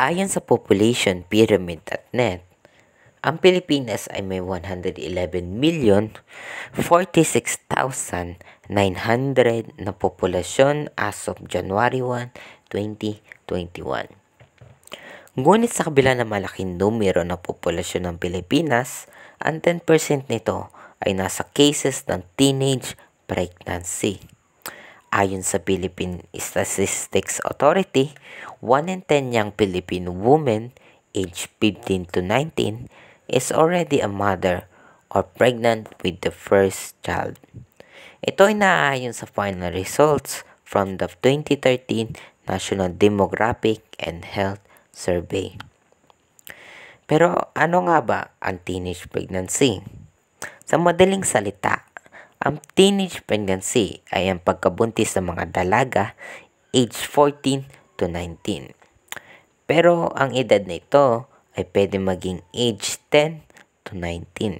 Ayon sa population pyramid at net, ang Pilipinas ay may 111 na populasyon as of January 1, 2021. Ngunit sa kabila ng malaking numero na populasyon ng Pilipinas, ang 10% nito ay nasa cases ng teenage pregnancy. Ayon sa Philippine Statistics Authority, 1 in 10 young Philippine women aged 15 to 19 is already a mother or pregnant with the first child. Ito ay naaayon sa final results from the 2013 National Demographic and Health Survey. Pero ano nga ba ang teenage pregnancy? Sa madaling salita, ang teenage pregnancy ay ang pagkabuntis ng mga dalaga age 14 to 19. Pero ang edad na ito ay pwede maging age 10 to 19.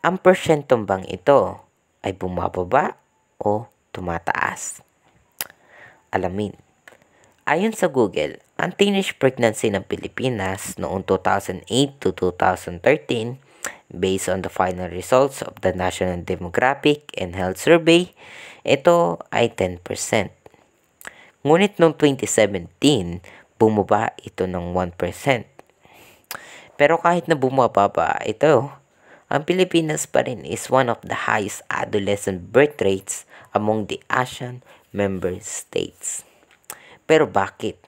Ang persyentong bang ito ay bumababa o tumataas? Alamin. Ayon sa Google, ang teenage pregnancy ng Pilipinas noong 2008 to 2013 based on the final results of the National Demographic and Health Survey, ito ay 10%. Ngunit noong 2017, bumaba ito ng 1%. Pero kahit na bumaba pa ito, ang Pilipinas pa rin is one of the highest adolescent birth rates among the ASEAN member states. Pero bakit?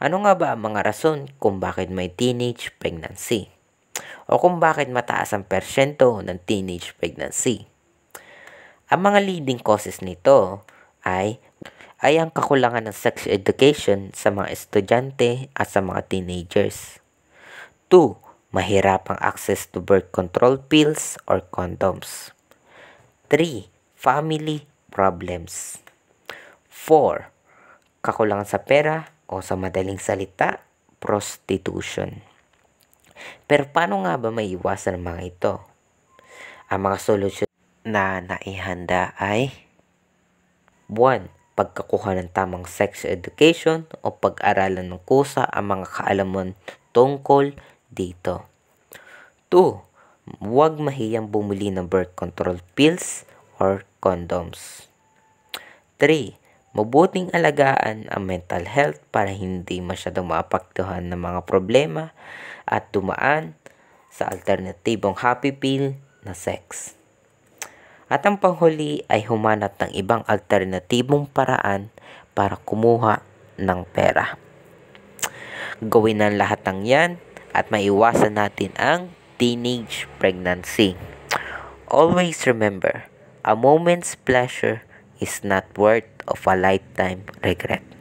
Ano nga ba ang mga rason kung bakit may teenage pregnancy? o kung bakit mataas ang persyento ng teenage pregnancy. Ang mga leading causes nito ay ay ang kakulangan ng sex education sa mga estudyante at sa mga teenagers. 2. Mahirap ang access to birth control pills or condoms. 3. Family problems. 4. Kakulangan sa pera o sa madaling salita, prostitution. Pero paano nga ba maiwasan ang mga ito? Ang mga solusyon na naihanda ay 1. pagkakuha ng tamang sex education o pag-aralan ng kusa ang mga kaalaman tungkol dito. 2. Huwag mahiyang bumili ng birth control pills or condoms. 3. Mabuting alagaan ang mental health para hindi masyadong maapektuhan ng mga problema at tumaan sa alternatibong happy pill na sex. At ang panghuli ay humanap ng ibang alternatibong paraan para kumuha ng pera. Gawin ang lahat ng yan at maiwasan natin ang teenage pregnancy. Always remember, a moment's pleasure is not worth of a lifetime regret.